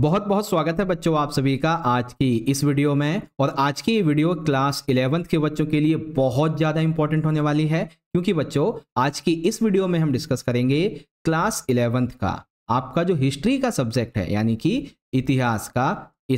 बहुत बहुत स्वागत है बच्चों आप सभी का आज की इस वीडियो में और आज की वीडियो क्लास इलेवंथ के बच्चों के लिए बहुत ज़्यादा इंपॉर्टेंट होने वाली है क्योंकि बच्चों आज की इस वीडियो में हम डिस्कस करेंगे क्लास इलेवंथ का आपका जो हिस्ट्री का सब्जेक्ट है यानी कि इतिहास का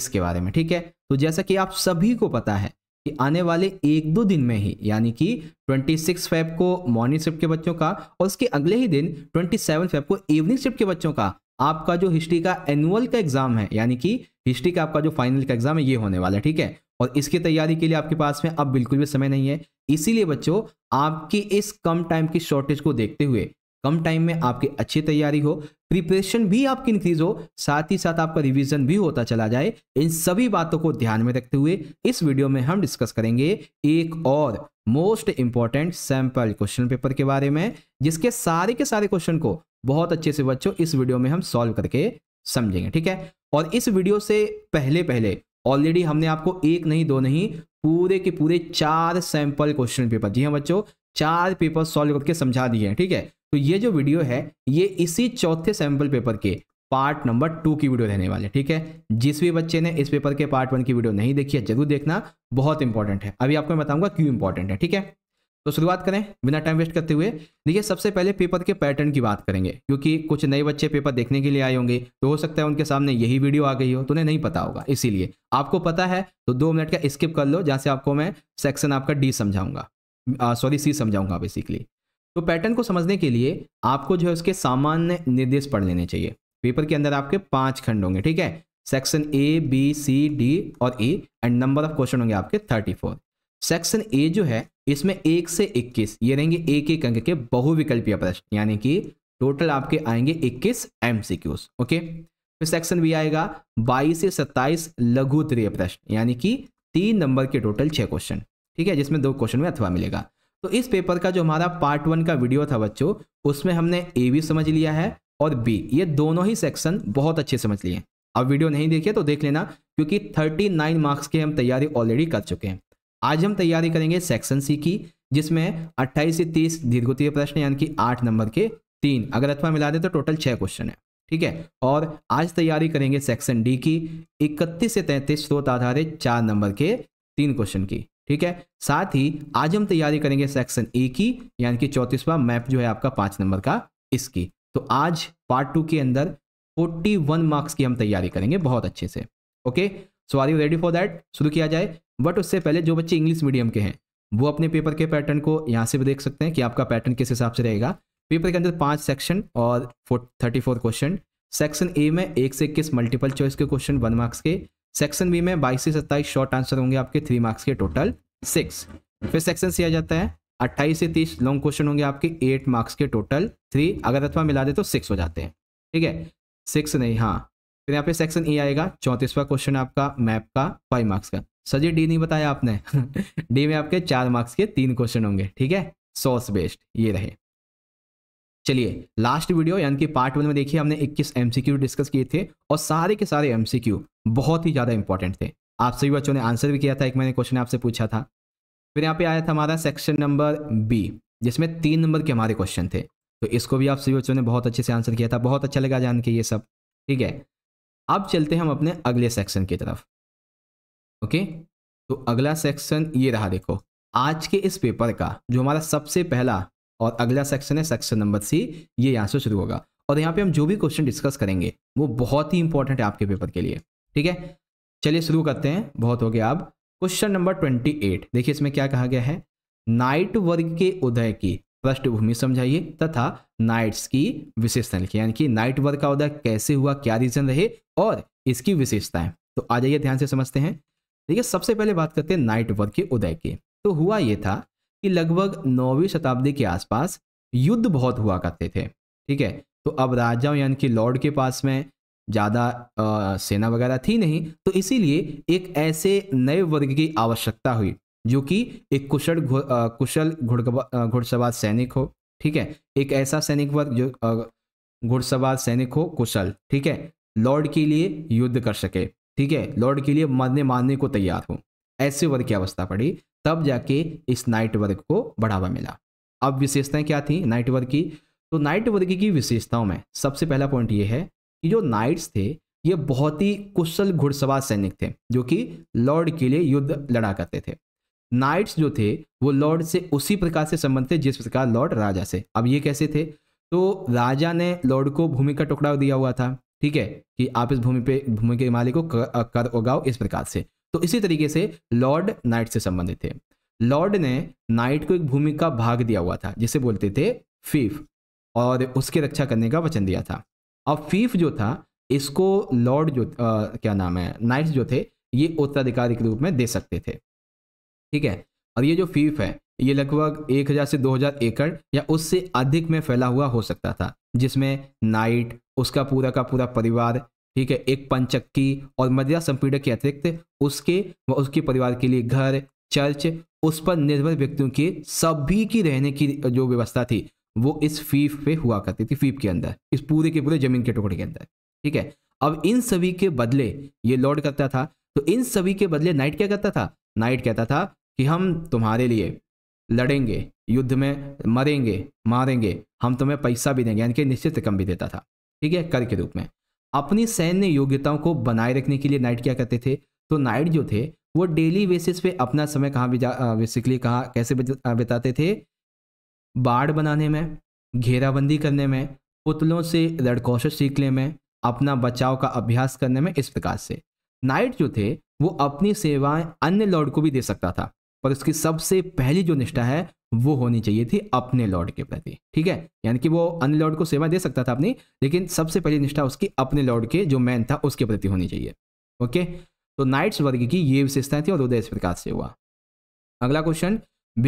इसके बारे में ठीक है तो जैसा कि आप सभी को पता है कि आने वाले एक दो दिन में ही यानी कि सिक्स फेब को मॉर्निंग शिफ्ट के बच्चों का और उसके अगले ही दिन सेवन फेब को इवनिंग शिफ्ट के बच्चों का आपका जो हिस्ट्री का एनुअल का एग्जाम है यानी कि हिस्ट्री का आपका जो फाइनल का एग्जाम है ये होने वाला है ठीक है और इसकी तैयारी के लिए आपके पास में अब बिल्कुल भी समय नहीं है इसीलिए बच्चों आपकी इस कम टाइम की शॉर्टेज को देखते हुए कम टाइम में आपकी अच्छी तैयारी हो प्रिपरेशन भी आपकी इंक्रीज हो साथ ही साथ आपका रिवीजन भी होता चला जाए इन सभी बातों को ध्यान में रखते हुए इस वीडियो में हम डिस्कस करेंगे एक और most important sample question paper के बारे में जिसके सारे के सारे क्वेश्चन को बहुत अच्छे से बच्चों इस वीडियो में हम सॉल्व करके समझेंगे ठीक है और इस वीडियो से पहले पहले ऑलरेडी हमने आपको एक नहीं दो नहीं पूरे के पूरे चार सैंपल क्वेश्चन पेपर जी हाँ बच्चों चार पेपर सॉल्व करके समझा दिए हैं ठीक है तो ये जो वीडियो है ये इसी चौथे सैंपल पेपर के पार्ट नंबर टू की वीडियो रहने वाले ठीक है जिस भी बच्चे ने इस पेपर के पार्ट वन की वीडियो नहीं देखी है जरूर देखना बहुत इंपॉर्टेंट है अभी आपको मैं बताऊंगा क्यों इंपॉर्टेंट है ठीक है तो शुरुआत करें बिना टाइम वेस्ट करते हुए देखिए सबसे पहले पेपर के पैटर्न की बात करेंगे क्योंकि कुछ नए बच्चे पेपर देखने के लिए आए होंगे तो हो सकता है उनके सामने यही वीडियो आ गई हो तो उन्हें नहीं पता होगा इसीलिए आपको पता है तो दो मिनट का स्किप कर लो जहाँ से आपको मैं सेक्शन आपका डी समझाऊंगा सॉरी सी समझाऊंगा बेसिकली तो पैटर्न को समझने के लिए आपको जो है उसके सामान्य निर्देश पढ़ लेने चाहिए पेपर के अंदर आपके पाँच खंड होंगे ठीक है section A B C D और E and number of question होंगे आपके थर्टी फोर सेक्शन ए जो है इसमें एक से इक्कीस ये रहेंगे एक एक अंक के बहुविकल्पीय प्रश्न यानी कि टोटल आपके आएंगे इक्कीस एम ओके फिर सेक्शन बी आएगा बाईस से सत्ताईस लघु त्रिय प्रश्न यानी कि तीन नंबर के टोटल छह क्वेश्चन ठीक है जिसमें दो क्वेश्चन में अथवा मिलेगा तो इस पेपर का जो हमारा पार्ट वन का वीडियो था बच्चों उसमें हमने ए भी समझ लिया है और बी ये दोनों ही सेक्शन बहुत अच्छे समझ लिए अब वीडियो नहीं देखिए तो देख लेना क्योंकि 39 मार्क्स के हम तैयारी ऑलरेडी कर चुके हैं आज हम तैयारी करेंगे सेक्शन सी की जिसमें 28 से 30 दीर्घोत्तीय प्रश्न यानी कि आठ नंबर के तीन अगर अथवा मिला दे तो टोटल छः क्वेश्चन है ठीक है और आज तैयारी करेंगे सेक्शन डी की इकतीस से तैंतीस स्रोत आधारित चार नंबर के तीन क्वेश्चन की ठीक है साथ ही आज हम तैयारी करेंगे सेक्शन ए e की यानी कि चौंतीसवा मैप जो है आपका पाँच नंबर का इसकी तो आज पार्ट टू के अंदर फोर्टी वन मार्क्स की हम तैयारी करेंगे बहुत अच्छे से okay so are you ready for that शुरू किया जाए बट उससे पहले जो बच्चे इंग्लिश मीडियम के हैं वो अपने पेपर के पैटर्न को यहाँ से भी देख सकते हैं कि आपका पैटर्न किस हिसाब से रहेगा पेपर के अंदर पाँच सेक्शन और thirty four question section A में एक से इक्कीस मल्टीपल चॉइस के क्वेश्चन वन मार्क्स के सेक्शन बी में बाईस से सत्ताईस शॉर्ट आंसर होंगे आपके थ्री मार्क्स के टोटल सिक्स फिर सेक्शन सी आ जाता है अट्ठाईस से तीस लॉन्ग क्वेश्चन होंगे आपके एट मार्क्स के टोटल थ्री अगर अथवा मिला दे तो सिक्स हो जाते हैं ठीक है सिक्स नहीं हाँ फिर यहाँ पे सेक्शन ए आएगा चौंतीसवा क्वेश्चन आपका मैप का फाइव मार्क्स का सर जी डी नहीं बताया आपने डी में आपके चार मार्क्स के तीन क्वेश्चन होंगे ठीक है सोर्स बेस्ड ये रहे चलिए लास्ट वीडियो यानी कि पार्ट वन में देखिए हमने 21 एमसीक्यू डिस्कस किए थे और सारे के सारे एमसीक्यू बहुत ही ज़्यादा इंपॉर्टेंट थे आप सभी बच्चों ने आंसर भी किया था एक मैंने क्वेश्चन आपसे पूछा था फिर यहाँ पे आया था हमारा सेक्शन नंबर बी जिसमें तीन नंबर के हमारे क्वेश्चन थे तो इसको भी आप सभी बच्चों ने बहुत अच्छे से आंसर किया था बहुत अच्छा लगा जान के ये सब ठीक है अब चलते हैं हम अपने अगले सेक्शन की तरफ ओके तो अगला सेक्शन ये रहा देखो आज के इस पेपर का जो हमारा सबसे पहला और अगला सेक्शन है सेक्शन नंबर सी ये यहाँ से शुरू होगा और यहाँ पे हम जो भी क्वेश्चन डिस्कस करेंगे वो बहुत ही इंपॉर्टेंट है आपके पेपर के लिए ठीक है चलिए शुरू करते हैं बहुत हो गया अब क्वेश्चन नंबर ट्वेंटी एट देखिए इसमें क्या कहा गया है नाइट वर्ग के उदय की पृष्ठभूमि समझाइए तथा नाइट्स की विशेषता लिखिए यानी कि नाइट वर्ग का उदय कैसे हुआ क्या रीजन रहे और इसकी विशेषताएं तो आ जाइए ध्यान से समझते हैं देखिए सबसे पहले बात करते हैं नाइट वर्क के उदय की तो हुआ ये था कि लगभग नौवीं शताब्दी के आसपास युद्ध बहुत हुआ करते थे ठीक है तो अब राजाओं यानी कि लॉर्ड के पास में ज़्यादा सेना वगैरह थी नहीं तो इसीलिए एक ऐसे नए वर्ग की आवश्यकता हुई जो कि एक कुशल कुशल कुशल घुड़सवार सैनिक हो ठीक है एक ऐसा सैनिक वर्ग जो घुड़सवार सैनिक हो कुशल ठीक है लॉर्ड के लिए युद्ध कर सके ठीक है लॉर्ड के लिए मरने मारने को तैयार हो ऐसे वर्ग की अवस्था पड़ी तब जाके इस नाइट वर्ग को बढ़ावा मिला अब विशेषताएं क्या थी नाइट वर्ग की तो नाइट वर्ग की विशेषताओं में सबसे पहला पॉइंट ये है कि जो नाइट्स थे ये बहुत ही कुशल घुड़सवार सैनिक थे जो कि लॉर्ड के लिए युद्ध लड़ा करते थे नाइट्स जो थे वो लॉर्ड से उसी प्रकार से संबंध थे जिस प्रकार लॉर्ड राजा से अब ये कैसे थे तो राजा ने लॉर्ड को भूमि का टुकड़ा दिया हुआ था ठीक है कि आप इस भूमि पे भूमि के मालिक को कर उगाओ इस प्रकार से तो इसी तरीके से लॉर्ड नाइट से संबंधित थे लॉर्ड ने नाइट को एक भूमि का भाग दिया हुआ था जिसे बोलते थे फीफ और उसकी रक्षा करने का वचन दिया था अब फीफ जो था इसको लॉर्ड जो आ, क्या नाम है नाइट्स जो थे ये उत्तराधिकारी के रूप में दे सकते थे ठीक है और ये जो फीफ है ये लगभग 1000 से 2000 एकड़ या उससे अधिक में फैला हुआ हो सकता था जिसमें नाइट उसका पूरा का पूरा परिवार ठीक है एक पंचक्की और मदिरा संपीड़क के अतिरिक्त उसके व उसके परिवार के लिए घर चर्च उस पर निर्भर व्यक्तियों के सभी की रहने की जो व्यवस्था थी वो इस फीफ पे हुआ करती थी फीफ के अंदर इस पूरे के पूरे जमीन के टुकड़े के अंदर ठीक है अब इन सभी के बदले ये लॉर्ड करता था तो इन सभी के बदले नाइट क्या करता था नाइट कहता था कि हम तुम्हारे लिए लड़ेंगे युद्ध में मरेंगे मारेंगे हम तुम्हें पैसा भी देंगे यानी कि निश्चित रकम भी देता था ठीक है कर के रूप में अपनी सैन्य योग्यताओं को बनाए रखने के लिए नाइट क्या करते थे तो नाइट जो थे वो डेली बेसिस पे अपना समय कहाँ बेसिकली कहाँ कैसे बिताते थे बाढ़ बनाने में घेराबंदी करने में पुतलों से लड़कौशल सीखने में अपना बचाव का अभ्यास करने में इस प्रकार से नाइट जो थे वो अपनी सेवाएं अन्य लॉर्ड को भी दे सकता था पर उसकी सबसे पहली जो निष्ठा है वो होनी चाहिए थी अपने लॉर्ड के प्रति ठीक है यानी कि वो अन्य लॉर्ड को सेवा दे सकता था अपनी लेकिन सबसे पहली निष्ठा उसकी अपने लॉर्ड के जो मैन था उसके प्रति होनी चाहिए ओके तो नाइट्स वर्ग की ये विशेषताएं थी और उदय इस प्रकार से हुआ अगला क्वेश्चन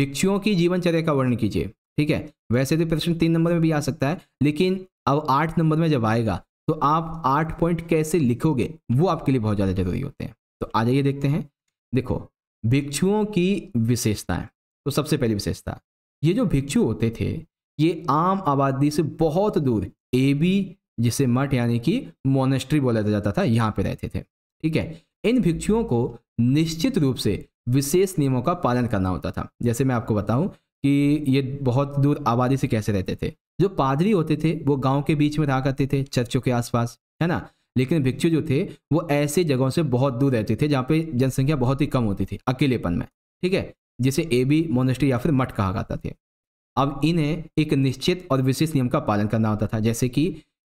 भिक्षुओं की जीवनचर्या का वर्णन कीजिए ठीक है वैसे तो प्रश्न तीन नंबर में भी आ सकता है लेकिन अब आठ नंबर में जब आएगा तो आप आठ पॉइंट कैसे लिखोगे वो आपके लिए बहुत ज़्यादा जरूरी होते हैं तो आ जाइए देखते हैं देखो भिक्षुओं की विशेषताएं तो सबसे पहली विशेषता ये जो भिक्षु होते थे ये आम आबादी से बहुत दूर एबी जिसे मठ यानी कि मोनेस्ट्री बोला जाता था यहाँ पे रहते थे ठीक है इन भिक्षुओं को निश्चित रूप से विशेष नियमों का पालन करना होता था जैसे मैं आपको बताऊं कि ये बहुत दूर आबादी से कैसे रहते थे जो पादरी होते थे वो गांव के बीच में रहा करते थे चर्चों के आसपास है ना लेकिन भिक्षु जो थे वो ऐसे जगहों से बहुत दूर रहते थे जहाँ पे जनसंख्या बहुत ही कम होती थी अकेलेपन में ठीक है जिसे ए बी मोनेस्ट्री या फिर मठ कहा जाता था अब इन्हें एक निश्चित और विशेष नियम का पालन करना होता था जैसे कि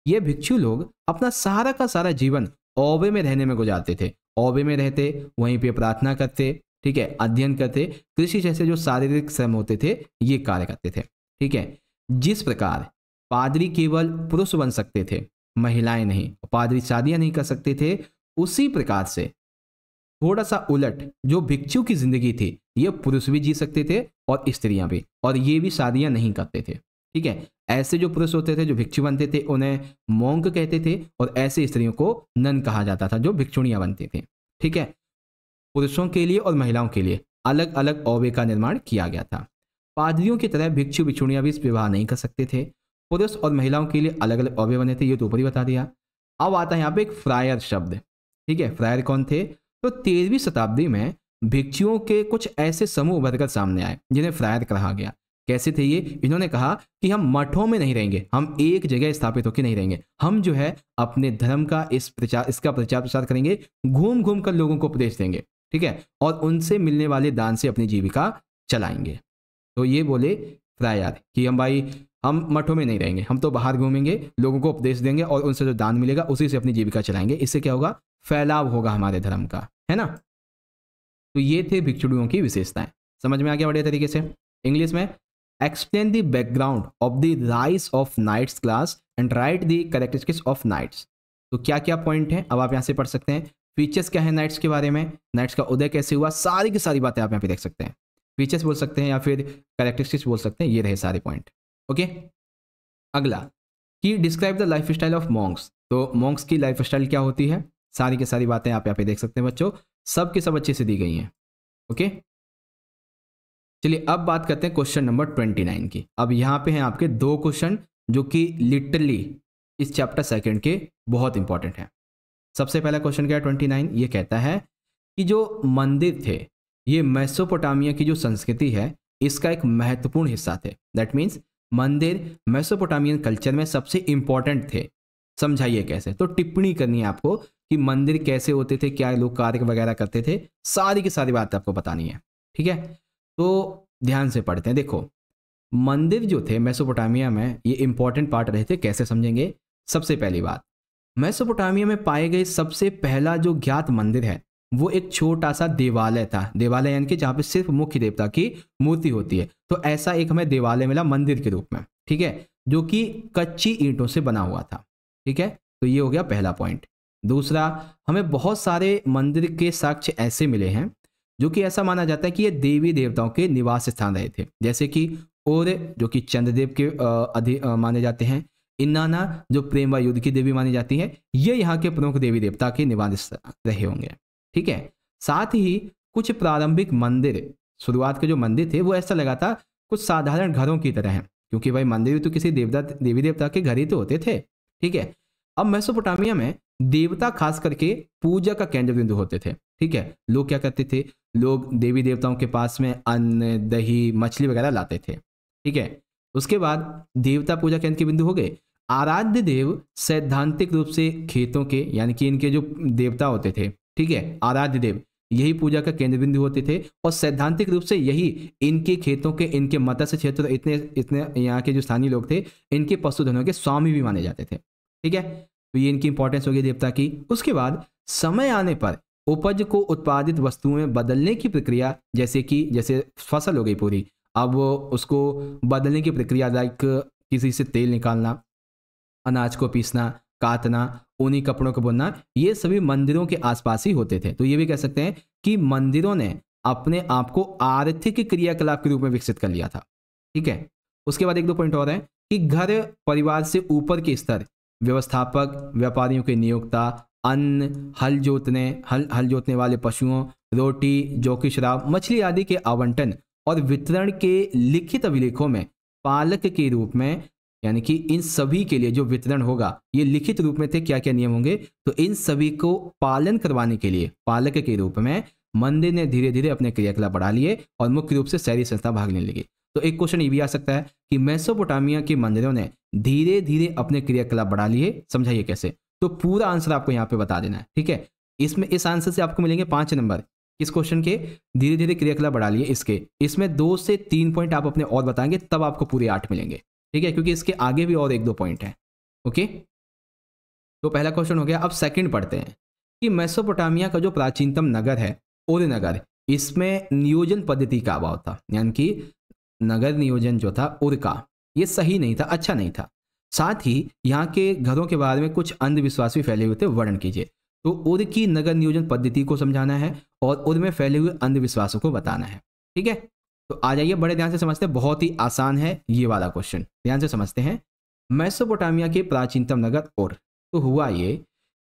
ये भिक्षु लोग अपना सारा का सारा जीवन ओबे में रहने में गुजारते थे ओबे में रहते वहीं पर प्रार्थना करते ठीक है अध्ययन करते कृषि जैसे जो शारीरिक श्रम होते थे ये कार्य करते थे ठीक है जिस प्रकार पादरी केवल पुरुष बन सकते थे महिलाएं नहीं पादरी शादियां नहीं कर सकते थे उसी प्रकार से थोड़ा सा उलट जो भिक्षु की जिंदगी थी ये पुरुष भी जी सकते थे और स्त्रियां भी और ये भी शादियां नहीं करते थे ठीक है ऐसे जो पुरुष होते थे जो भिक्षु बनते थे उन्हें मोंग कहते थे और ऐसे स्त्रियों को नन कहा जाता था जो भिक्षुणियां बनते थे ठीक है पुरुषों के लिए और महिलाओं के लिए अलग अलग ओवे का निर्माण किया गया था पादरियों की तरह भिक्षु भिक्षुणियां भी विवाह नहीं कर सकते थे पुरुष और महिलाओं के लिए अलग अलग अवय बने थे ये तो ऊपर ही बता दिया अब आता है यहाँ पे एक फ्रायर शब्द ठीक है फ्रायर कौन थे तो तेरहवीं शताब्दी में भिक्षुओं के कुछ ऐसे समूह उभर कर सामने आए जिन्हें फ्रायर कहा गया कैसे थे ये इन्होंने कहा कि हम मठों में नहीं रहेंगे हम एक जगह स्थापित होकर नहीं रहेंगे हम जो है अपने धर्म का इस प्रचार इसका प्रचार प्रसार करेंगे घूम घूम कर लोगों को उपदेश देंगे ठीक है और उनसे मिलने वाले दान से अपनी जीविका चलाएंगे तो ये बोले फ्रायर कि हम भाई हम मठों में नहीं रहेंगे हम तो बाहर घूमेंगे लोगों को उपदेश देंगे और उनसे जो दान मिलेगा उसी से अपनी जीविका चलाएंगे इससे क्या होगा फैलाव होगा हमारे धर्म का है ना तो ये थे भिक्षुड़ियों की विशेषताएं समझ में आ गया बढ़िया तरीके से इंग्लिश में explain the background of the rise of knights class and write the characteristics of knights तो क्या क्या पॉइंट है अब आप यहाँ से पढ़ सकते हैं फीचर्स क्या है नाइट्स के बारे में नाइट्स का उदय कैसे हुआ सारी की सारी बातें आप यहाँ पे देख सकते हैं फीचर्स बोल सकते हैं या फिर करेक्टरिस्टिक्स बोल सकते हैं ये रहे सारे पॉइंट ओके अगला कि describe the lifestyle of monks तो मॉन्क्स की लाइफ स्टाइल क्या होती है सारी की सारी बातें आप यहाँ पे देख सकते हैं बच्चों सब के सब अच्छे से दी गई हैं ओके चलिए अब बात करते हैं क्वेश्चन नंबर ट्वेंटी नाइन की अब यहाँ पे हैं आपके दो क्वेश्चन जो कि लिटरली इस चैप्टर सेकंड के बहुत इंपॉर्टेंट हैं सबसे पहला क्वेश्चन क्या है ट्वेंटी नाइन ये कहता है कि जो मंदिर थे ये मैसोपोटामिया की जो संस्कृति है इसका एक महत्वपूर्ण हिस्सा थे दैट मीन्स मंदिर मेसोपोटामियन कल्चर में सबसे इंपॉर्टेंट थे समझाइए कैसे तो टिप्पणी करनी है आपको कि मंदिर कैसे होते थे क्या लोग कार्य वगैरह करते थे सारी की सारी बात आपको बतानी है ठीक है तो ध्यान से पढ़ते हैं देखो मंदिर जो थे मेसोपोटामिया में ये इंपॉर्टेंट पार्ट रहे थे कैसे समझेंगे सबसे पहली बात मेसोपोटामिया में पाए गए सबसे पहला जो ज्ञात मंदिर है वो एक छोटा सा देवालय था देवालय यानी कि जहाँ पे सिर्फ मुख्य देवता की मूर्ति होती है तो ऐसा एक हमें देवालय मिला मंदिर के रूप में ठीक है जो कि कच्ची ईंटों से बना हुआ था ठीक है तो ये हो गया पहला पॉइंट दूसरा हमें बहुत सारे मंदिर के साक्ष्य ऐसे मिले हैं जो कि ऐसा माना जाता है कि ये देवी देवताओं के निवास स्थान रहे थे जैसे कि और जो कि चंद्रदेव के अधि माने जाते हैं इन्नाना जो प्रेम व युद्ध की देवी मानी जाती है ये यहाँ के प्रमुख देवी देवता के निवास रहे होंगे ठीक है साथ ही कुछ प्रारंभिक मंदिर शुरुआत के जो मंदिर थे वो ऐसा लगा था कुछ साधारण घरों की तरह हैं क्योंकि भाई मंदिर तो किसी देवता देवी देवता के घर ही तो होते थे ठीक है अब मेसोपोटामिया में देवता खास करके पूजा का केंद्र बिंदु होते थे ठीक है लोग क्या करते थे लोग देवी देवताओं के पास में अन्न दही मछली वगैरह लाते थे ठीक है उसके बाद देवता पूजा केंद्र के बिंदु हो गए आराध्य देव सैद्धांतिक रूप से खेतों के यानी कि इनके जो देवता होते थे ठीक है आराध्य देव यही पूजा का केंद्र बिंदु होते थे और सैद्धांतिक रूप से यही इनके खेतों के इनके मत्स्य क्षेत्र इतने इतने यहाँ के जो स्थानीय लोग थे इनके पशुधनों के स्वामी भी माने जाते थे ठीक है तो ये इनकी इंपॉर्टेंस होगी देवता की उसके बाद समय आने पर उपज को उत्पादित वस्तुओं में बदलने की प्रक्रिया जैसे कि जैसे फसल हो गई पूरी अब उसको बदलने की प्रक्रिया लाइक किसी से तेल निकालना अनाज को पीसना कातना ऊनी कपड़ों को बुनना ये सभी मंदिरों के आसपास ही होते थे तो ये भी कह सकते हैं कि मंदिरों ने अपने आप को आर्थिक क्रियाकलाप के रूप में विकसित कर लिया था ठीक है उसके बाद एक दो पॉइंट और हैं कि घर परिवार से ऊपर के स्तर व्यवस्थापक व्यापारियों के नियोक्ता अन्न हल जोतने हल हल जोतने वाले पशुओं रोटी जोकी शराब मछली आदि के आवंटन और वितरण के लिखित अभिलेखों में पालक के रूप में यानी कि इन सभी के लिए जो वितरण होगा ये लिखित रूप में थे क्या क्या नियम होंगे तो इन सभी को पालन करवाने के लिए पालक के रूप में मंदिर ने धीरे धीरे अपने क्रियाकलाप बढ़ा लिए और मुख्य रूप से शहरी संस्था भाग लेने लगी तो एक क्वेश्चन ये भी आ सकता है कि मैसोपोटामिया के मंदिरों ने धीरे धीरे अपने क्रियाकलाप बढ़ा लिए समझाइए कैसे तो पूरा आंसर आपको यहाँ पे बता देना है ठीक है इसमें इस आंसर से आपको मिलेंगे पांच नंबर इस क्वेश्चन के धीरे धीरे क्रियाकलाप बढ़ा लिए इसके इसमें दो से तीन पॉइंट आप अपने और बताएंगे तब आपको पूरे आठ मिलेंगे ठीक है क्योंकि इसके आगे भी और एक दो पॉइंट हैं ओके तो पहला क्वेश्चन हो गया अब सेकंड पढ़ते हैं कि मेसोपोटामिया का जो प्राचीनतम नगर है ओर नगर इसमें नियोजन पद्धति का अभाव था यानी कि नगर नियोजन जो था उर का ये सही नहीं था अच्छा नहीं था साथ ही यहाँ के घरों के बारे में कुछ अंधविश्वास भी फैले हुए थे वर्णन कीजिए तो उर की नगर नियोजन पद्धति को समझाना है और उर में फैले हुए अंधविश्वासों को बताना है ठीक है तो आ जाइए बड़े ध्यान से समझते हैं बहुत ही आसान है ये वाला क्वेश्चन ध्यान से समझते हैं मैसोपोटामिया के प्राचीनतम नगर और तो हुआ ये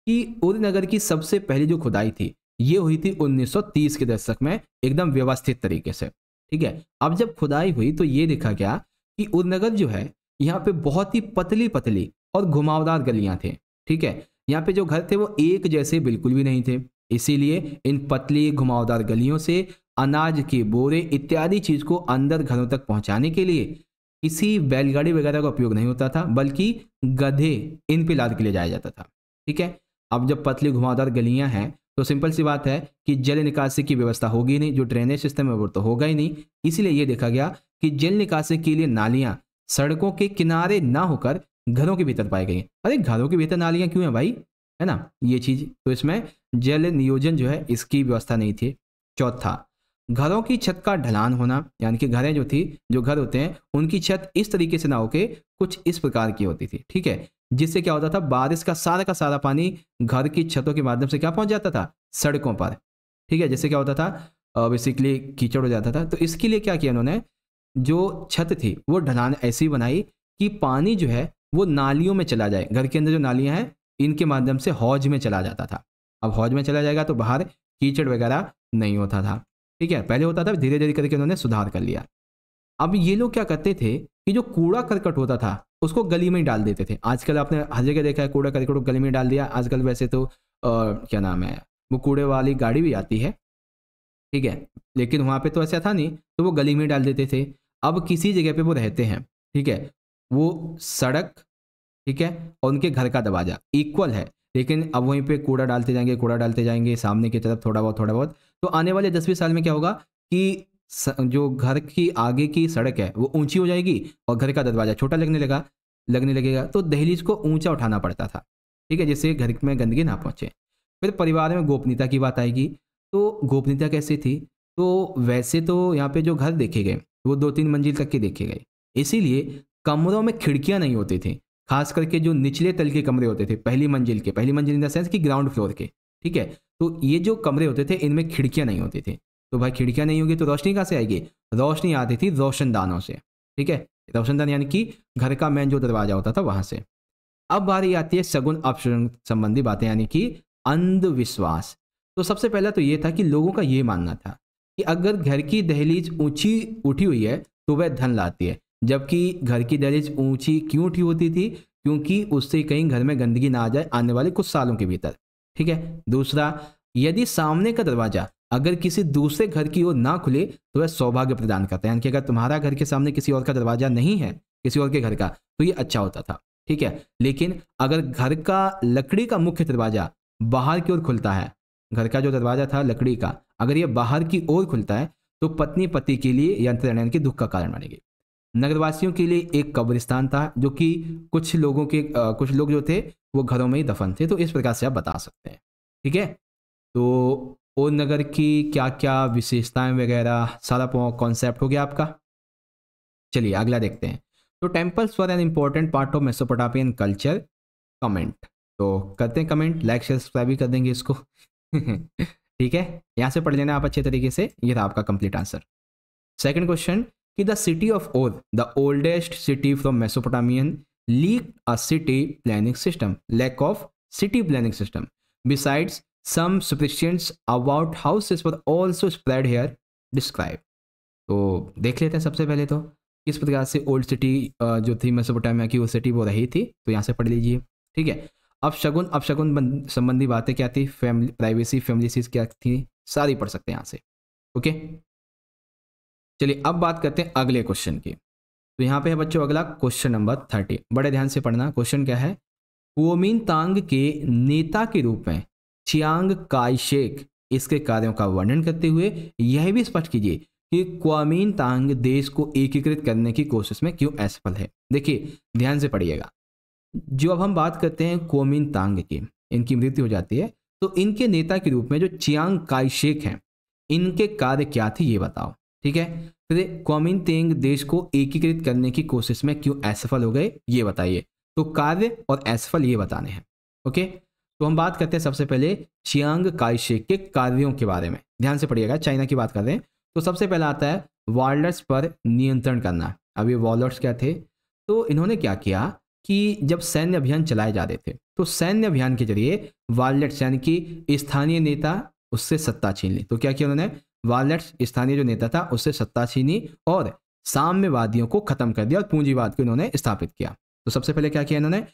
कि उर नगर की सबसे पहली जो खुदाई थी ये हुई थी 1930 के दशक में एकदम व्यवस्थित तरीके से ठीक है अब जब खुदाई हुई तो ये देखा गया कि उर नगर जो है यहाँ पे बहुत ही पतली पतली और घुमावदार गलियां थे ठीक है यहाँ पे जो घर थे वो एक जैसे बिल्कुल भी नहीं थे इसीलिए इन पतली घुमावदार गलियों से अनाज के बोरे इत्यादि चीज़ को अंदर घरों तक पहुंचाने के लिए किसी बैलगाड़ी वगैरह का उपयोग नहीं होता था बल्कि गधे इन पे लाद के लिए जाया जाता था ठीक है अब जब पतली घुमावदार गलियां हैं तो सिंपल सी बात है कि जल निकासी की व्यवस्था होगी नहीं जो ड्रेनेज सिस्टम है वो तो होगा ही नहीं इसीलिए ये देखा गया कि जल निकासी के लिए नालियां सड़कों के किनारे ना होकर घरों के भीतर पाई गई अरे घरों के भीतर नालियां क्यों है भाई है ना ये चीज़ तो इसमें जल नियोजन जो है इसकी व्यवस्था नहीं थी चौथा घरों की छत का ढलान होना यानी कि घरें जो थी जो घर होते हैं उनकी छत इस तरीके से ना होके कुछ इस प्रकार की होती थी ठीक है जिससे क्या होता था बारिश का सारा का सारा पानी घर की छतों के माध्यम से क्या पहुंच जाता था सड़कों पर ठीक है जैसे क्या होता था बेसिकली कीचड़ हो जाता था तो इसके लिए क्या किया उन्होंने जो छत थी वो ढलान ऐसी बनाई कि पानी जो है वो नालियों में चला जाए घर के अंदर जो नालियाँ हैं इनके माध्यम से हौज में चला जाता था अब हौज में चला जाएगा तो बाहर कीचड़ वगैरह नहीं होता था ठीक है पहले होता था धीरे धीरे करके उन्होंने सुधार कर लिया अब ये लोग क्या करते थे कि जो कूड़ा करकट होता था उसको गली में डाल देते थे आजकल आपने हर जगह देखा है कूड़ा करकट को गली में डाल दिया आजकल वैसे तो आ, क्या नाम है वो कूड़े वाली गाड़ी भी आती है ठीक है लेकिन वहाँ पे तो ऐसा था नहीं तो वो गली में डाल देते थे अब किसी जगह पे वो रहते हैं ठीक है वो सड़क ठीक है और उनके घर का दरवाजा इक्वल है लेकिन अब वहीं पे कूड़ा डालते जाएंगे कूड़ा डालते जाएंगे सामने की तरफ थोड़ा बहुत थोड़ा बहुत तो आने वाले दस बीस साल में क्या होगा कि जो घर की आगे की सड़क है वो ऊंची हो जाएगी और घर का दरवाज़ा छोटा लगने लगा लगने लगेगा तो दहलीज को ऊंचा उठाना पड़ता था ठीक है जिससे घर में गंदगी ना पहुंचे फिर परिवार में गोपनीयता की बात आएगी तो गोपनीयता कैसी थी तो वैसे तो यहाँ पे जो घर देखे गए वो दो तीन मंजिल तक के देखे गए इसीलिए कमरों में खिड़कियाँ नहीं होती थी खास करके जो निचले तल के कमरे होते थे पहली मंजिल के पहली मंजिल इन द सेंस कि ग्राउंड फ्लोर के ठीक है तो ये जो कमरे होते थे इनमें खिड़कियाँ नहीं होती थी तो भाई खिड़कियाँ नहीं होगी तो रोशनी कहाँ से आएगी रोशनी आती थी रोशनदानों से ठीक है रोशनदान यानी कि घर का मेन जो दरवाजा होता था वहां से अब बारी आती है सगुन अपशगुन संबंधी बातें यानी कि अंधविश्वास तो सबसे पहला तो ये था कि लोगों का ये मानना था कि अगर घर की दहलीज ऊंची उठी हुई है तो वह धन लाती है जबकि घर की दहलीज ऊंची क्यों उठी होती थी क्योंकि उससे कहीं घर में गंदगी ना आ जाए आने वाले कुछ सालों के भीतर ठीक है दूसरा यदि सामने का दरवाजा अगर किसी दूसरे घर की ओर ना खुले तो वह सौभाग्य प्रदान करता है यानी कि अगर तुम्हारा घर के सामने किसी और का दरवाजा नहीं है किसी और के घर का तो ये अच्छा होता था ठीक है लेकिन अगर घर का लकड़ी का मुख्य दरवाजा बाहर की ओर खुलता है घर का जो दरवाजा था लकड़ी का अगर ये बाहर की ओर खुलता है तो पत्नी पति के लिए यंत्र के दुख का कारण बनेगी नगरवासियों के लिए एक कब्रिस्तान था जो कि कुछ लोगों के आ, कुछ लोग जो थे वो घरों में ही दफन थे तो इस प्रकार से आप बता सकते हैं ठीक है तो ओ नगर की क्या क्या विशेषताएं वगैरह सारा कॉन्सेप्ट हो गया आपका चलिए अगला देखते हैं तो temples for an important part of Mesopotamian culture comment तो करते हैं कमेंट लाइक शेयर सब्सक्राइब भी कर देंगे इसको ठीक है यहाँ से पढ़ लेना आप अच्छे तरीके से ये था आपका कंप्लीट आंसर सेकंड क्वेश्चन कि the city of Ur the oldest city from Mesopotamian leaked a city planning system, lack of city planning system. Besides, some superstitions about houses were also spread here described. तो देख लेते हैं सबसे पहले तो किस प्रकार से ओल्ड सिटी जो थी मेसोपोटामिया की वो सिटी वो रही थी तो यहाँ से पढ़ लीजिए ठीक है अब शगुन अब शगुन संबंधी बातें क्या थी फैमिली प्राइवेसी फैमिली सीज क्या थी सारी पढ़ सकते हैं यहाँ से ओके चलिए अब बात करते हैं अगले क्वेश्चन की तो यहाँ पे है बच्चों अगला क्वेश्चन नंबर थर्टी बड़े ध्यान से पढ़ना क्वेश्चन क्या है कुओमिन तांग के नेता के रूप में चियांग काइशेक इसके कार्यों का वर्णन करते हुए यह भी स्पष्ट कीजिए कि क्वामीन तांग देश को एकीकृत करने की कोशिश में क्यों असफल है देखिए ध्यान से पढ़िएगा जो अब हम बात करते हैं क्वामीन तांग की इनकी मृत्यु हो जाती है तो इनके नेता के रूप में जो चियांग काइशेक हैं इनके कार्य क्या थे ये बताओ ठीक है क्वामिन तेंग देश को एकीकृत करने की कोशिश में क्यों असफल हो गए ये बताइए तो कार्य और असफल ये बताने हैं ओके तो हम बात करते हैं सबसे पहले चियांग काइशेक के कार्यों के बारे में ध्यान से पढ़िएगा चाइना की बात कर रहे हैं तो सबसे पहला आता है वॉलर्स पर नियंत्रण करना अब ये वॉलर्स क्या थे तो इन्होंने क्या किया कि जब सैन्य अभियान चलाए जा रहे थे तो सैन्य अभियान के जरिए वायलेट्स यानी कि स्थानीय नेता उससे सत्ता छीन ली तो क्या किया उन्होंने वालनट्स स्थानीय जो नेता था उससे सत्ता छीनी और साम्यवादियों को खत्म कर दिया और पूंजीवाद को इन्होंने स्थापित किया तो सबसे पहले क्या किया इन्होंने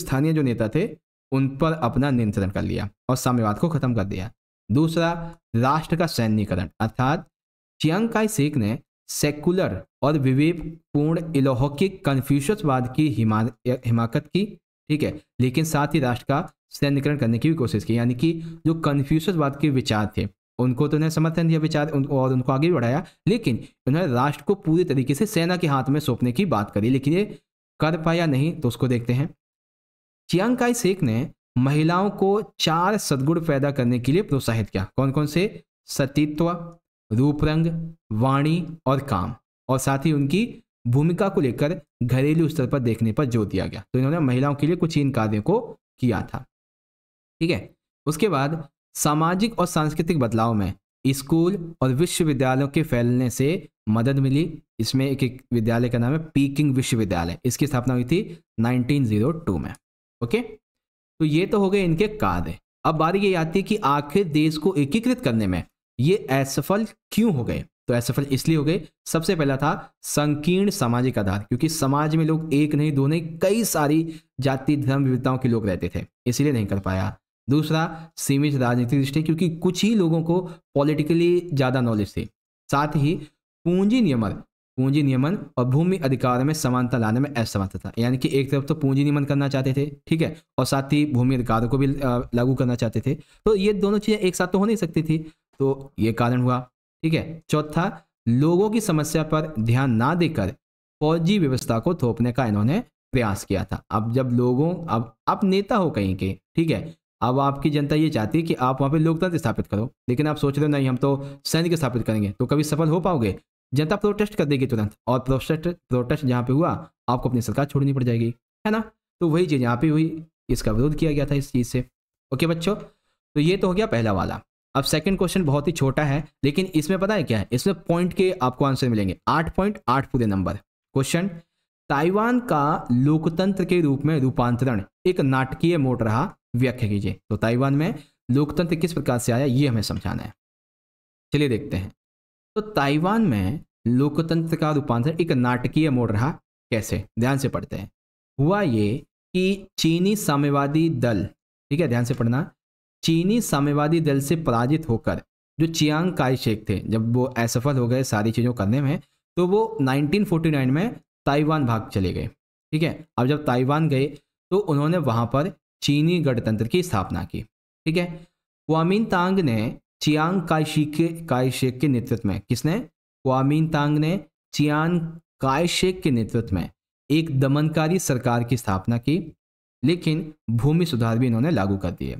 स्थानीय जो नेता थे उन पर अपना नियंत्रण कर लिया और साम्यवाद को खत्म कर दिया दूसरा राष्ट्र का सैन्यकरण अर्थात चियांग काई शेख ने सेकुलर और विवेकपूर्ण इलौकिक कन्फ्यूशसवाद की हिमा हिमाकत की ठीक है लेकिन साथ ही राष्ट्र का सैन्यकरण करने की भी कोशिश की यानी कि जो कन्फ्यूशसवाद के विचार थे उनको तो उन्हें समर्थन दिया विचार उन, और उनको आगे बढ़ाया लेकिन उन्होंने राष्ट्र को पूरी तरीके से सेना के हाथ में सौंपने की बात करी लेकिन ये कर पाया नहीं तो उसको देखते हैं चियांग शेख ने महिलाओं को चार सदगुण पैदा करने के लिए प्रोत्साहित किया कौन कौन से सतीत्व रूपरंग वाणी और काम और साथ ही उनकी भूमिका को लेकर घरेलू स्तर पर देखने पर जोर दिया गया तो इन्होंने महिलाओं के लिए कुछ इन कार्यों को किया था ठीक है उसके बाद सामाजिक और सांस्कृतिक बदलाव में स्कूल और विश्वविद्यालयों के फैलने से मदद मिली इसमें एक एक विद्यालय का नाम है पीकिंग विश्वविद्यालय इसकी स्थापना हुई थी 1902 में ओके तो ये तो हो गए इनके कार्य अब बारी ये आती है कि आखिर देश को एकीकृत करने में ये असफल क्यों हो गए तो असफल इसलिए हो गए सबसे पहला था संकीर्ण सामाजिक आधार क्योंकि समाज में लोग एक नहीं दो नहीं कई सारी जाति धर्म विविधताओं के लोग रहते थे इसलिए नहीं कर पाया दूसरा सीमित राजनीतिक दृष्टि क्योंकि कुछ ही लोगों को पॉलिटिकली ज़्यादा नॉलेज थी साथ ही पूंजी नियमन पूंजी नियमन और भूमि अधिकार में समानता लाने में असमर्थ था यानी कि एक तरफ तो पूंजी नियमन करना चाहते थे ठीक है और साथ ही भूमि अधिकार को भी लागू करना चाहते थे तो ये दोनों चीज़ें एक साथ तो हो नहीं सकती थी तो ये कारण हुआ ठीक है चौथा लोगों की समस्या पर ध्यान ना देकर फौजी व्यवस्था को थोपने का इन्होंने प्रयास किया था अब जब लोगों अब अब नेता हो कहीं के ठीक है अब आपकी जनता ये चाहती है कि आप वहाँ पे लोकतंत्र स्थापित करो लेकिन आप सोच रहे हो नहीं हम तो सैनिक स्थापित करेंगे तो कभी सफल हो पाओगे जनता प्रोटेस्ट कर देगी तुरंत और प्रोटेस्ट प्रोटेस्ट जहाँ पे हुआ आपको अपनी सरकार छोड़नी पड़ जाएगी है ना तो वही चीज़ यहाँ पे हुई इसका विरोध किया गया था इस चीज़ से ओके बच्चों तो ये तो हो गया पहला वाला अब सेकेंड क्वेश्चन बहुत ही छोटा है लेकिन इसमें पता है क्या है इसमें पॉइंट के आपको आंसर मिलेंगे आठ पॉइंट आठ पूरे नंबर क्वेश्चन ताइवान का लोकतंत्र के रूप में रूपांतरण एक नाटकीय मोड रहा व्याख्या कीजिए तो ताइवान में लोकतंत्र किस प्रकार से आया ये हमें समझाना है चलिए देखते हैं तो ताइवान में लोकतंत्र का रूपांतर एक नाटकीय मोड़ रहा कैसे ध्यान से पढ़ते हैं हुआ ये कि चीनी साम्यवादी दल ठीक है ध्यान से पढ़ना चीनी साम्यवादी दल से पराजित होकर जो चियांग काई शेख थे जब वो असफल हो गए सारी चीज़ों करने में तो वो 1949 में ताइवान भाग चले गए ठीक है अब जब ताइवान गए तो उन्होंने वहाँ पर चीनी गणतंत्र की स्थापना की ठीक है क्वामिन तांग ने चियांग काइशिक के काइशेक के नेतृत्व में किसने क्वामीन तांग ने चियांग काइशेक के नेतृत्व में एक दमनकारी सरकार की स्थापना की लेकिन भूमि सुधार भी इन्होंने लागू कर दिए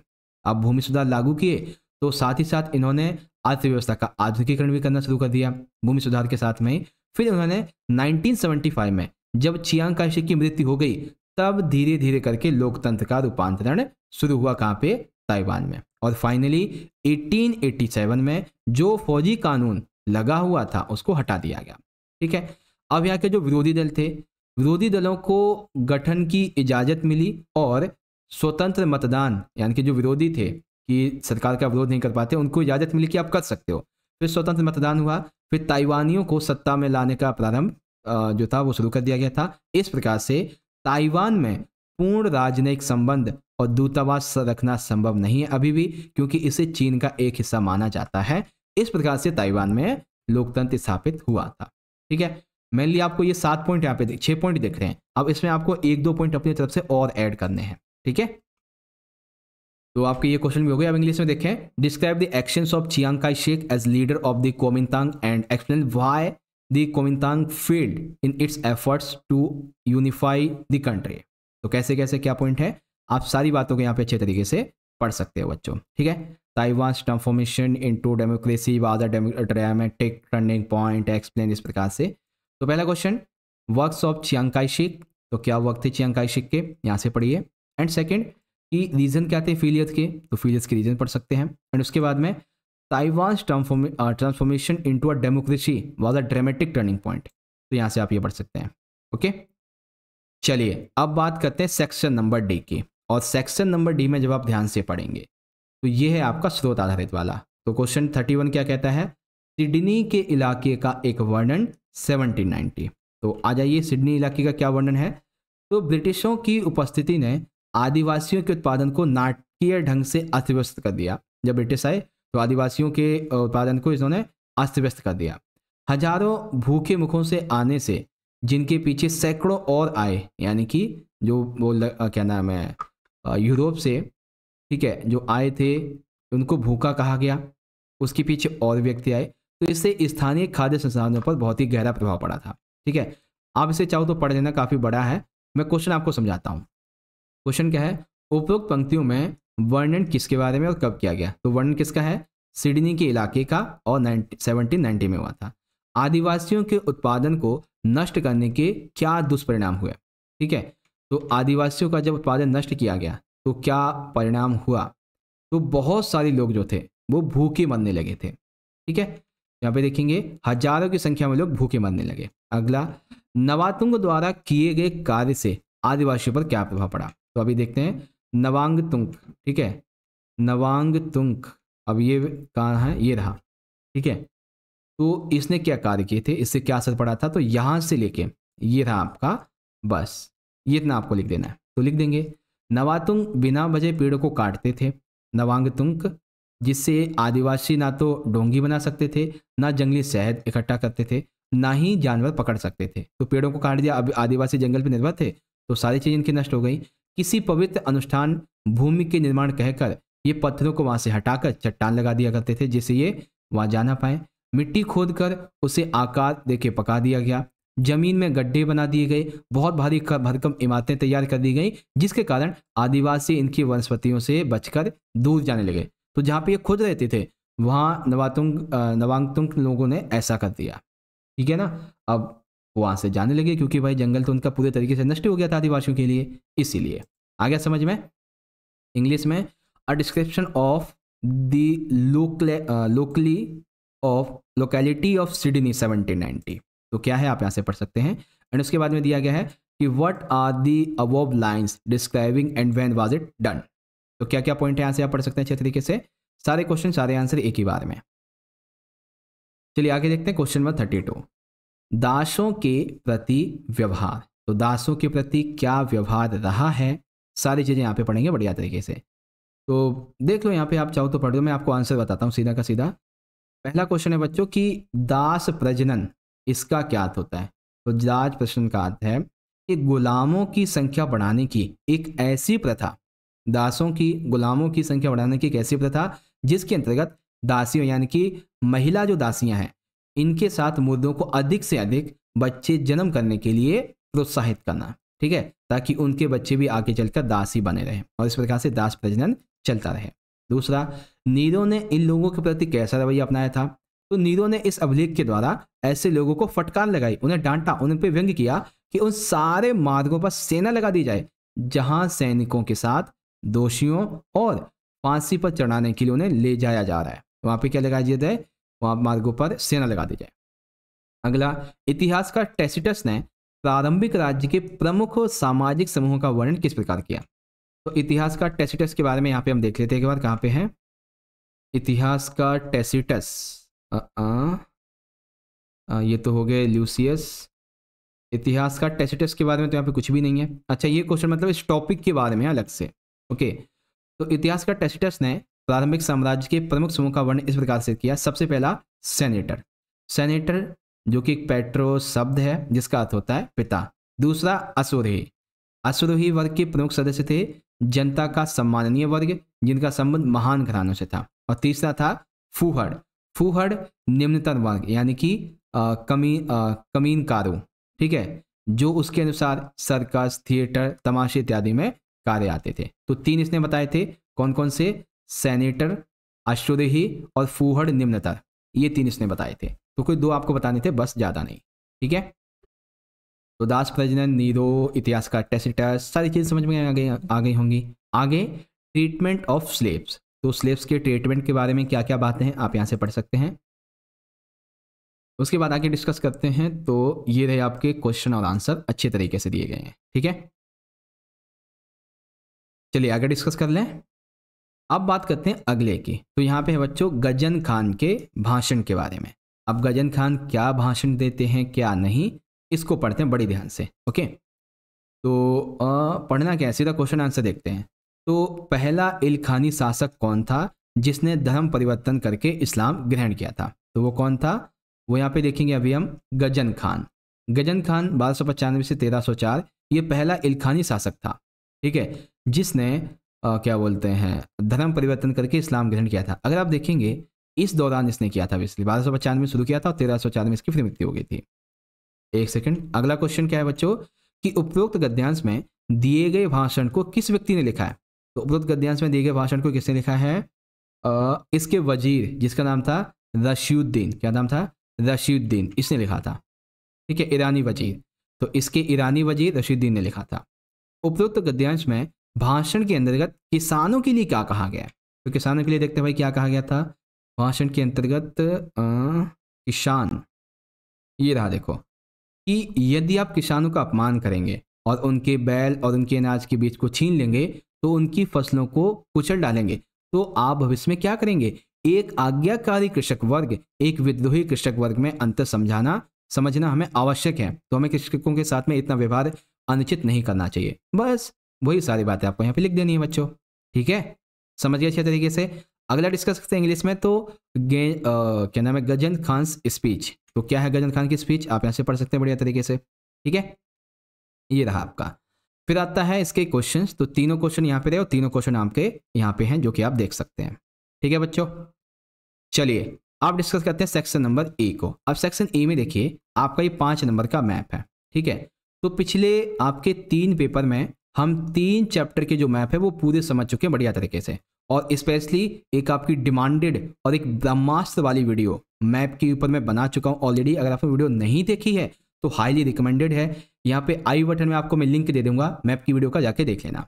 अब भूमि सुधार लागू किए तो साथ ही साथ इन्होंने अर्थव्यवस्था का आधुनिकीकरण भी करना शुरू कर दिया भूमि सुधार के साथ में फिर उन्होंने 1975 में जब चियांग काइशेक की मृत्यु हो गई तब धीरे धीरे करके लोकतंत्र का रूपांतरण शुरू हुआ कहाँ पे ताइवान में और फाइनली 1887 में जो फौजी कानून लगा हुआ था उसको हटा दिया गया ठीक है अब यहाँ के जो विरोधी दल थे विरोधी दलों को गठन की इजाज़त मिली और स्वतंत्र मतदान यानी कि जो विरोधी थे कि सरकार का विरोध नहीं कर पाते उनको इजाज़त मिली कि आप कर सकते हो फिर स्वतंत्र मतदान हुआ फिर ताइवानियों को सत्ता में लाने का प्रारंभ जो था वो शुरू कर दिया गया था इस प्रकार से ताइवान में पूर्ण राजनयिक संबंध और दूतावास रखना संभव नहीं है अभी भी क्योंकि इसे चीन का एक हिस्सा माना जाता है इस प्रकार से ताइवान में लोकतंत्र स्थापित हुआ था ठीक है मेनली आपको ये सात पॉइंट यहाँ पे छह पॉइंट दिख रहे हैं अब इसमें आपको एक दो पॉइंट अपनी तरफ से और ऐड करने हैं ठीक है तो आपके ये क्वेश्चन भी हो गए अब इंग्लिश में देखें describe the actions of Chiang Kai Shek as leader of the Kuomintang and explain why the Kuomintang failed in its efforts to unify the country. तो कैसे कैसे क्या पॉइंट है आप सारी बातों को यहाँ पे अच्छे तरीके से पढ़ सकते हो बच्चों ठीक है Taiwan transformation into democracy was dramatic turning point explain इस प्रकार से तो पहला क्वेश्चन वर्क्स ऑफ चियांकाई शिक तो क्या वर्क थे चियांकाई शिक के यहाँ से पढ़िए एंड सेकेंड कि रीज़न क्या थे फेलियर के तो फेलियर्स के रीज़न पढ़ सकते हैं एंड उसके बाद में Taiwan transformation into a democracy was a dramatic turning point तो यहाँ से आप ये पढ़ सकते हैं ओके चलिए अब बात करते हैं सेक्शन नंबर डी की और सेक्शन नंबर डी में जब आप ध्यान से पढ़ेंगे तो ये है आपका स्रोत आधारित वाला तो क्वेश्चन थर्टी वन क्या कहता है सिडनी के इलाके का एक वर्णन सेवनटीन नाइनटी तो आ जाइए सिडनी इलाके का क्या वर्णन है तो ब्रिटिशों की उपस्थिति ने आदिवासियों के उत्पादन को नाटकीय ढंग से अस्तव्यस्त कर दिया जब ब्रिटिश आए तो आदिवासियों के उत्पादन को इन्होंने अस्त व्यस्त कर दिया हजारों भूखे मुखों से आने से जिनके पीछे सैकड़ों और आए यानी कि जो वो ल, आ, क्या नाम है यूरोप से ठीक है जो आए थे उनको भूखा कहा गया उसके पीछे और व्यक्ति आए तो इससे स्थानीय खाद्य संसाधनों पर बहुत ही गहरा प्रभाव पड़ा था ठीक है आप इसे चाहो तो पढ़ लेना काफ़ी बड़ा है मैं क्वेश्चन आपको समझाता हूँ क्वेश्चन क्या है उपरोक्त पंक्तियों में वर्णन किसके बारे में और कब किया गया तो वर्णन किसका है सिडनी के इलाके का और सेवनटीन में हुआ था आदिवासियों के उत्पादन को नष्ट करने के क्या दुष्परिणाम हुए ठीक है तो आदिवासियों का जब उत्पादन नष्ट किया गया तो क्या परिणाम हुआ तो बहुत सारे लोग जो थे वो भूखे मरने लगे थे ठीक है यहाँ पे देखेंगे हजारों की संख्या में लोग भूखे मरने लगे अगला नवातुंग द्वारा किए गए कार्य से आदिवासियों पर क्या प्रभाव पड़ा तो अभी देखते हैं नवांग तुंक ठीक है नवांग तुंक अब ये कहाँ है ये रहा ठीक है तो इसने क्या कार्य किए थे इससे क्या असर पड़ा था तो यहाँ से लेके ये रहा आपका बस ये इतना आपको लिख देना है तो लिख देंगे नवातुंग बिना वजह पेड़ों को काटते थे नवांग तुंक जिससे आदिवासी ना तो डोंगी बना सकते थे ना जंगली शहद इकट्ठा करते थे ना ही जानवर पकड़ सकते थे तो पेड़ों को काट दिया अब आदिवासी जंगल पर निर्भर थे तो सारी चीज़ इनकी नष्ट हो गई किसी पवित्र अनुष्ठान भूमि के निर्माण कहकर ये पत्थरों को वहां से हटाकर चट्टान लगा दिया करते थे जिससे ये वहां जा ना पाए मिट्टी खोद कर उसे आकार देके पका दिया गया जमीन में गड्ढे बना दिए गए बहुत भारी भरकम इमारतें तैयार कर दी गई जिसके कारण आदिवासी इनकी वनस्पतियों से बचकर दूर जाने लगे तो जहाँ पे ये खुद रहते थे वहाँ नवातुंग नवांगतुंग लोगों ने ऐसा कर दिया ठीक है ना अब वहां वहाँ से जाने लगे क्योंकि भाई जंगल तो उनका पूरे तरीके से नष्ट हो गया था आदिवासियों के लिए इसीलिए आ गया समझ में इंग्लिश में a description of the locally of locality of Sydney 1790 तो क्या है आप यहाँ से पढ़ सकते हैं एंड उसके बाद में दिया गया है कि what are the above lines describing and when was it done तो क्या क्या पॉइंट है यहाँ से आप पढ़ सकते हैं अच्छे तरीके से सारे क्वेश्चन सारे आंसर एक ही बार में चलिए आगे देखते हैं क्वेश्चन नंबर थर्टी टू दासों के प्रति व्यवहार तो दासों के प्रति क्या व्यवहार रहा है सारी चीज़ें यहाँ पे पढ़ेंगे बढ़िया तरीके से तो देख लो यहाँ पे आप चाहो तो पढ़ लो मैं आपको आंसर बताता हूँ सीधा का सीधा पहला क्वेश्चन है बच्चों कि दास प्रजनन इसका क्या अर्थ होता है तो दास प्रश्न का अर्थ है कि गुलामों की संख्या बढ़ाने की एक ऐसी प्रथा दासों की गुलामों की संख्या बढ़ाने की एक ऐसी प्रथा जिसके अंतर्गत दासियों यानी कि महिला जो दासियां हैं इनके साथ मुर्दों को अधिक से अधिक बच्चे जन्म करने के लिए प्रोत्साहित करना ठीक है ताकि उनके बच्चे भी आगे चलकर दास ही बने रहे और इस प्रकार से दास प्रजनन चलता रहे दूसरा नीरो ने इन लोगों के प्रति कैसा रवैया अपनाया था तो नीरो ने इस अभिलेख के द्वारा ऐसे लोगों को फटकार लगाई उन्हें डांटा उन पर व्यंग किया कि उन सारे मार्गों पर सेना लगा दी जाए जहां सैनिकों के साथ दोषियों और फांसी पर चढ़ाने के लिए उन्हें ले जाया जा रहा है वहां पे क्या लगाया जाता है वहाँ मार्गों पर सेना लगा दी जाए अगला इतिहासकार टेसिटस ने प्रारंभिक राज्य के प्रमुख सामाजिक समूहों का वर्णन किस प्रकार किया तो इतिहासकार टेसिटस के बारे में यहाँ पे हम देख लेते हैं एक बार कहाँ पे है इतिहासकार टेसिटस ये तो हो गए ल्यूसियस इतिहास का टेसिटस के बारे में तो यहाँ पे कुछ भी नहीं है अच्छा ये क्वेश्चन मतलब इस टॉपिक के बारे में अलग से ओके तो इतिहासकार टेसिटस ने प्रारंभिक साम्राज्य के प्रमुख समूह का वर्णन इस प्रकार से किया सबसे पहला सेनेटर सेनेटर जो कि एक पेट्रो शब्द है जिसका अर्थ होता है पिता दूसरा असुरोही असुरोही वर्ग के प्रमुख सदस्य थे जनता का सम्माननीय वर्ग जिनका संबंध महान घरानों से था और तीसरा था फूहड़ फूहड़ निम्नतर वर्ग यानी कि कमी आ, कमीन कारो ठीक है जो उसके अनुसार सर्कस थिएटर तमाशे इत्यादि में कार्य आते थे तो तीन इसने बताए थे कौन कौन से सेनेटर अश्वदेही और फूहड़ निम्नतर ये तीन इसने बताए थे तो कोई दो आपको बताने थे बस ज़्यादा नहीं ठीक है तो दास प्रजनन नीरो इतिहास का टेसिटस सारी चीज़ समझ में आ गई आ गई होंगी आगे ट्रीटमेंट ऑफ स्लेब्स तो स्लेब्स के ट्रीटमेंट के बारे में क्या क्या बातें हैं आप यहाँ से पढ़ सकते हैं उसके बाद आगे डिस्कस करते हैं तो ये रहे आपके क्वेश्चन और आंसर अच्छे तरीके से दिए गए हैं ठीक है चलिए आगे डिस्कस कर लें अब बात करते हैं अगले की तो यहाँ पे है बच्चों गजन खान के भाषण के बारे में अब गजन खान क्या भाषण देते हैं क्या नहीं इसको पढ़ते हैं बड़ी ध्यान से ओके तो आ, पढ़ना क्या सीधा क्वेश्चन आंसर देखते हैं तो पहला इलखानी शासक कौन था जिसने धर्म परिवर्तन करके इस्लाम ग्रहण किया था तो वो कौन था वो यहाँ पे देखेंगे अभी हम गजन खान गजन खान बारह से तेरह ये पहला इलखानी शासक था ठीक है जिसने आ, क्या बोलते हैं धर्म परिवर्तन करके इस्लाम ग्रहण किया था अगर आप देखेंगे इस दौरान इसने किया था बेसिकली बारह सौ पचानवे शुरू किया था और तेरह सौ चार में इसकी फिर मृत्यु हो गई थी एक सेकंड अगला क्वेश्चन क्या है बच्चों कि उपरोक्त गद्यांश में दिए गए भाषण को किस व्यक्ति ने लिखा है तो उपरोक्त गद्यांश में दिए गए भाषण को किसने लिखा है आ, इसके वजीर जिसका नाम था रशीउद्दीन क्या नाम था रशीउद्दीन इसने लिखा था ठीक है ईरानी वजीर तो इसके ईरानी वजीर रशीउद्दीन ने लिखा था उपरोक्त गद्यांश में भाषण के अंतर्गत किसानों के लिए क्या कहा गया तो किसानों के लिए देखते हैं भाई क्या कहा गया था भाषण के अंतर्गत किसान ये रहा देखो कि यदि आप किसानों का अपमान करेंगे और उनके बैल और उनके अनाज के बीज को छीन लेंगे तो उनकी फसलों को कुचल डालेंगे तो आप भविष्य में क्या करेंगे एक आज्ञाकारी कृषक वर्ग एक विद्रोही कृषक वर्ग में अंतर समझाना समझना हमें आवश्यक है तो हमें कृषकों के साथ में इतना व्यवहार अनुचित नहीं करना चाहिए बस वही सारी बातें आपको यहाँ पे लिख देनी है बच्चों ठीक है समझिए अच्छे तरीके से अगला डिस्कस करते हैं इंग्लिश में तो गे आ, क्या नाम है गजन खान स्पीच तो क्या है गजन खान की स्पीच आप यहाँ से पढ़ सकते हैं बढ़िया तरीके से ठीक है ये रहा आपका फिर आता है इसके क्वेश्चन तो तीनों क्वेश्चन यहाँ पे रहे और तीनों क्वेश्चन आपके यहाँ पे हैं जो कि आप देख सकते हैं ठीक है बच्चों चलिए आप डिस्कस करते हैं सेक्शन नंबर ए को अब सेक्शन ए में देखिए आपका ये पाँच नंबर का मैप है ठीक है तो पिछले आपके तीन पेपर में हम तीन चैप्टर के जो मैप है वो पूरे समझ चुके हैं बढ़िया तरीके से और स्पेशली एक आपकी डिमांडेड और एक ब्रह्मास्त्र वाली वीडियो मैप के ऊपर मैं बना चुका हूँ ऑलरेडी अगर आपने वीडियो नहीं देखी है तो हाईली रिकमेंडेड है यहाँ पे आई बटन में आपको मैं लिंक दे दूंगा मैप की वीडियो का जाके देख लेना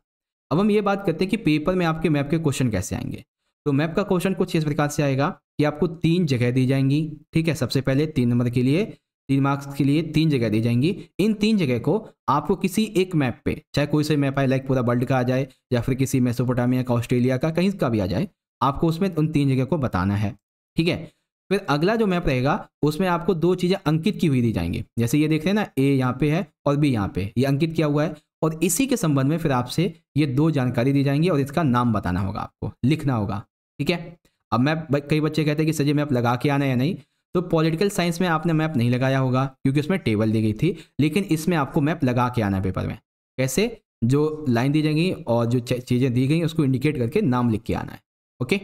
अब हम ये बात करते हैं कि पेपर में आपके मैप के क्वेश्चन कैसे आएंगे तो मैप का क्वेश्चन कुछ इस प्रकार से आएगा कि आपको तीन जगह दी जाएंगी ठीक है सबसे पहले तीन नंबर के लिए तीन मार्क्स के लिए तीन जगह दी जाएंगी इन तीन जगह को आपको किसी एक मैप पे चाहे कोई से मैप आए लाइक पूरा वर्ल्ड का आ जाए या फिर किसी मेसोपोटामिया का ऑस्ट्रेलिया का कहीं का भी आ जाए आपको उसमें उन तीन जगह को बताना है ठीक है फिर अगला जो मैप रहेगा उसमें आपको दो चीज़ें अंकित की हुई दी जाएंगी जैसे ये देख रहे हैं ना ए यहाँ पे है और बी यहाँ पे ये अंकित किया हुआ है और इसी के संबंध में फिर आपसे ये दो जानकारी दी जाएंगी और इसका नाम बताना होगा आपको लिखना होगा ठीक है अब मैप कई बच्चे कहते हैं कि सजे मैप लगा के आना या नहीं तो पॉलिटिकल साइंस में आपने मैप नहीं लगाया होगा क्योंकि उसमें टेबल दी गई थी लेकिन इसमें आपको मैप लगा के आना है पेपर में कैसे जो लाइन दी जाएंगी और जो चीज़ें दी गई उसको इंडिकेट करके नाम लिख के आना है ओके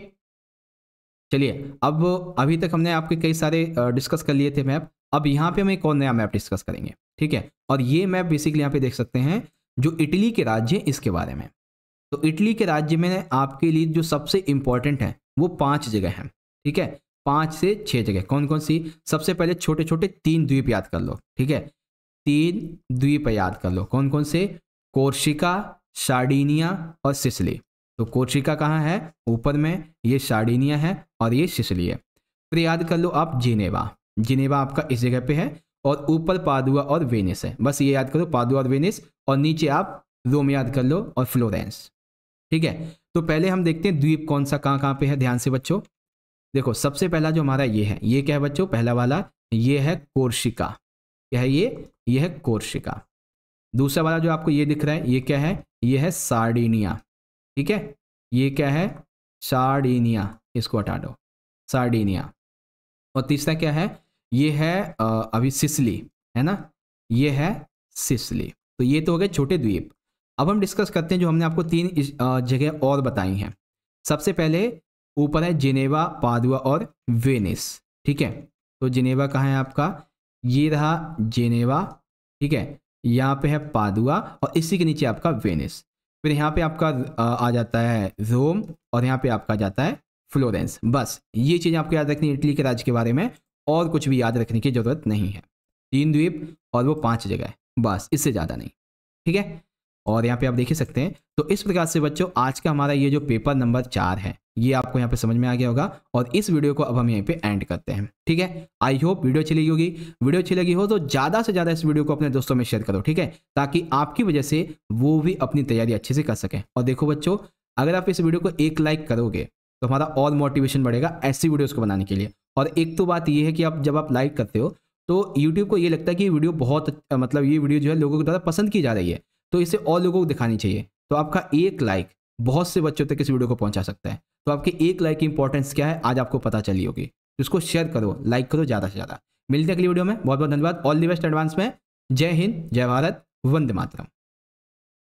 चलिए अब अभी तक हमने आपके कई सारे डिस्कस कर लिए थे मैप अब यहाँ पे हम एक और नया मैप डिस्कस करेंगे ठीक है और ये मैप बेसिकली यहाँ पे देख सकते हैं जो इटली के राज्य हैं इसके बारे में तो इटली के राज्य में आपके लिए जो सबसे इम्पोर्टेंट है वो पाँच जगह हैं ठीक है पांच से छह जगह कौन कौन सी सबसे पहले छोटे छोटे तीन द्वीप याद कर लो ठीक है तीन द्वीप याद कर लो कौन कौन से कोर्शिका शार्डिनिया और सिसली तो कोर्शिका कहाँ है ऊपर में ये शार्डिनिया है और ये सिसली है फिर याद कर लो आप जिनेवा जिनेवा आपका इस जगह पे है और ऊपर पादुआ और वेनिस है बस ये याद करो पादुआ और वेनिस और नीचे आप रोम याद कर लो और फ्लोरेंस ठीक है तो पहले हम देखते हैं द्वीप कौन सा कहाँ कहाँ पे है ध्यान से बच्चों देखो सबसे पहला जो हमारा ये है ये क्या है बच्चों पहला वाला ये है कोर्शिका क्या है ये ये है कोर्शिका दूसरा वाला जो आपको ये दिख रहा है ये क्या है ये है सार्डिनिया ठीक है ये क्या है सार्डिनिया इसको हटा दो सार्डिनिया और तीसरा क्या है ये है अभी सिसली है ना ये है सिसली तो ये तो हो गए छोटे द्वीप अब हम डिस्कस करते हैं जो हमने आपको तीन जगह और बताई हैं सबसे पहले ऊपर है जिनेवा पादुआ और वेनिस ठीक है तो जिनेवा कहाँ है आपका ये रहा जिनेवा ठीक है यहाँ पे है पादुआ और इसी के नीचे आपका वेनिस फिर यहाँ पे आपका आ जाता है रोम और यहाँ पे आपका जाता है फ्लोरेंस बस ये चीज़ आपको याद रखनी है इटली के राज्य के बारे में और कुछ भी याद रखने की ज़रूरत नहीं है तीन द्वीप और वो पांच जगह है बस इससे ज़्यादा नहीं ठीक है और यहाँ पे आप देख ही सकते हैं तो इस प्रकार से बच्चों आज का हमारा ये जो पेपर नंबर चार है ये आपको यहाँ पे समझ में आ गया होगा और इस वीडियो को अब हम यहीं पे एंड करते हैं ठीक है आई होप वीडियो अच्छी लगी होगी वीडियो अच्छी लगी हो तो ज़्यादा से ज़्यादा इस वीडियो को अपने दोस्तों में शेयर करो ठीक है ताकि आपकी वजह से वो भी अपनी तैयारी अच्छे से कर सकें और देखो बच्चों अगर आप इस वीडियो को एक लाइक करोगे तो हमारा और मोटिवेशन बढ़ेगा ऐसी वीडियोज़ को बनाने के लिए और एक तो बात यह है कि आप जब आप लाइक करते हो तो यूट्यूब को ये लगता है कि वीडियो बहुत मतलब ये वीडियो जो है लोगों को ज़्यादा पसंद की जा रही है तो इसे और लोगों को दिखानी चाहिए तो आपका एक लाइक बहुत से बच्चों तक इस वीडियो को पहुंचा सकता है तो आपके एक लाइक की इंपॉर्टेंस क्या है आज आपको पता चली होगी तो इसको शेयर करो लाइक करो ज़्यादा से ज़्यादा मिलते हैं अगली वीडियो में बहुत बहुत धन्यवाद ऑल दी बेस्ट एडवांस में जय हिंद जय भारत वंदे मातरम